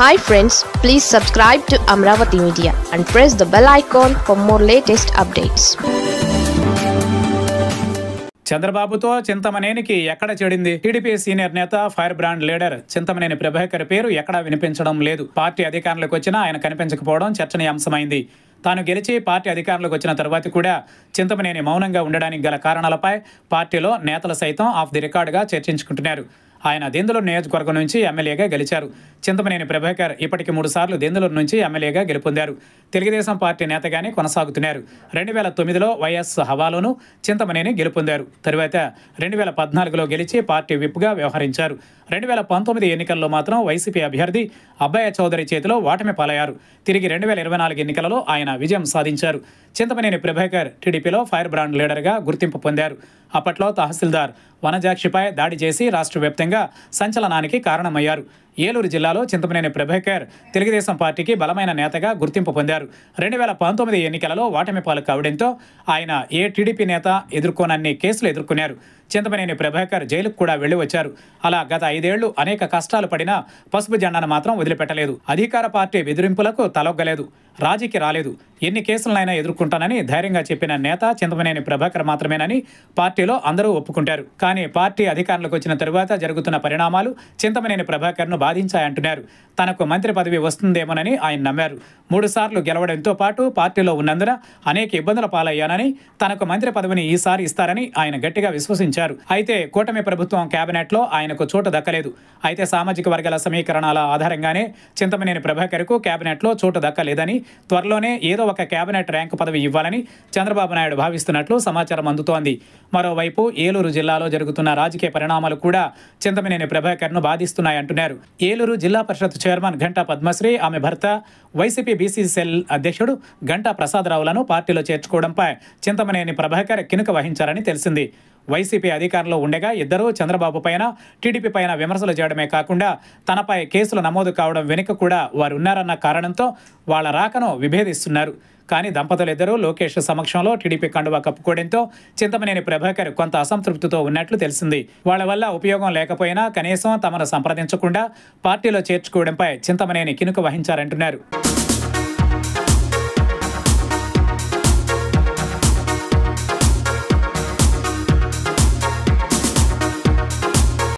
hi friends please subscribe to Amaravati Media and press the bell icon for more latest updates చంద్రబాబుతో చింతమనేనికి ఎక్కడ చెడింది TDP senior నేత fire brand leader Chintamaneni Prabhakar పేరు ఎక్కడా వినిపించడం లేదు పార్టీ అధికారంలోకి వచ్చినా ఆయన కనిపించకపోవడం చర్చనీయాంశమైంది తాను గెలిచి పార్టీ అధికారంలోకి వచ్చిన తర్వాత కూడా చింతమనేని మౌనంగా ఉండడానికి గల కారణాలపై పార్టీలో నేతలు సైతం ఆఫ్ ది రికార్డుగా చర్చించుకుంటున్నారు ఆయన దెందులూరు నియోజకవర్గం నుంచి ఎమ్మెల్యేగా గెలిచారు చింతమనేని ప్రభాకర్ ఇప్పటికి సార్లు దెందులూరు నుంచి ఎమ్మెల్యేగా గెలుపొందారు తెలుగుదేశం పార్టీ నేతగానే కొనసాగుతున్నారు రెండు వేల తొమ్మిదిలో వైఎస్ హవాలోను చింతమనేని గెలుపొందారు తరువాత రెండు వేల పద్నాలుగులో గెలిచి పార్టీ విప్గా వ్యవహరించారు రెండు వేల పంతొమ్మిది ఎన్నికల్లో మాత్రం వైసీపీ అభ్యర్థి అబ్బాయ చౌదరి చేతిలో ఓటమి పాలయ్యారు తిరిగి రెండు వేల ఇరవై నాలుగు ఎన్నికలలో ఆయన విజయం సాధించారు చింతమనేని ప్రభాకర్ టీడీపీలో ఫైర్ బ్రాండ్ లీడర్గా గుర్తింపు పొందారు అప్పట్లో తహసీల్దార్ వనజాక్షిపై దాడి చేసి రాష్ట్ర వ్యాప్తంగా సంచలనానికి కారణమయ్యారు ఏలూరు జిల్లాలో చింతమనేని ప్రభాకర్ తెలుగుదేశం పార్టీకి బలమైన నేతగా గుర్తింపు పొందారు రెండు వేల పంతొమ్మిది ఎన్నికలలో ఓటమి పాలు కావడంతో ఆయన ఏ టీడీపీ నేత ఎదుర్కోనన్ని కేసులు ఎదుర్కొన్నారు చింతమనేని ప్రభాకర్ జైలుకు కూడా వెళ్లి వచ్చారు అలా గత ఐదేళ్లు అనేక కష్టాలు పడినా పసుపు జెండాను మాత్రం వదిలిపెట్టలేదు అధికార పార్టీ బెదిరింపులకు తలొగ్గలేదు రాజీకి రాలేదు ఎన్ని కేసులనైనా ఎదుర్కొంటానని ధైర్యంగా చెప్పిన నేత చింతమనేని ప్రభాకర్ మాత్రమేనని పార్టీలో అందరూ ఒప్పుకుంటారు కానీ పార్టీ అధికారంలోకి వచ్చిన తరువాత జరుగుతున్న పరిణామాలు చింతమనేని ప్రభాకర్ను బాధించాయంటున్నారు తనకు మంత్రి పదవి వస్తుందేమోనని ఆయన నమ్మారు మూడుసార్లు గెలవడంతో పాటు పార్టీలో ఉన్నందున అనేక ఇబ్బందుల పాలయ్యానని తనకు మంత్రి పదవిని ఈసారి ఇస్తారని ఆయన గట్టిగా విశ్వసించారు అయితే కూటమి ప్రభుత్వం కేబినెట్లో ఆయనకు చోటు దక్కలేదు అయితే సామాజిక వర్గాల సమీకరణాల ఆధారంగానే చింతమనేని ప్రభాకర్కు కేబినెట్లో చోటు దక్కలేదని త్వరలోనే ఏదో ఒక కేబినెట్ ర్యాంకు పదవి ఇవ్వాలని చంద్రబాబు నాయుడు భావిస్తున్నట్లు సమాచారం అందుతోంది మరోవైపు ఏలూరు జిల్లాలో జరుగుతున్న రాజకీయ పరిణామాలు కూడా చింతమనేని ప్రభాకర్ను బాధిస్తున్నాయంటున్నారు ఏలూరు జిల్లా పరిషత్ చైర్మన్ ఘంటా పద్మశ్రీ ఆమె భర్త వైసీపీ బీసీ సెల్ అధ్యక్షుడు గంటా ప్రసాదరావులను పార్టీలో చేర్చుకోవడంపై చింతమనేని ప్రభాకర్ కినుక వహించారని తెలిసింది వైసీపీ అధికారంలో ఉండగా ఇద్దరూ చంద్రబాబు పైన టీడీపీ పైన విమర్శలు చేయడమే కాకుండా తనపై కేసులు నమోదు కావడం వెనుక కూడా వారు ఉన్నారన్న కారణంతో వాళ్ళ రాకను విభేదిస్తున్నారు కానీ దంపతులిద్దరూ లోకేష్ సమక్షంలో టీడీపీ కండువా కప్పుకోవడంతో చింతమనేని ప్రభాకర్ కొంత అసంతృప్తితో ఉన్నట్లు తెలిసింది వాళ్ల వల్ల ఉపయోగం లేకపోయినా కనీసం తమను సంప్రదించకుండా పార్టీలో చేర్చుకోవడంపై చింతమనేని కినుక వహించారంటున్నారు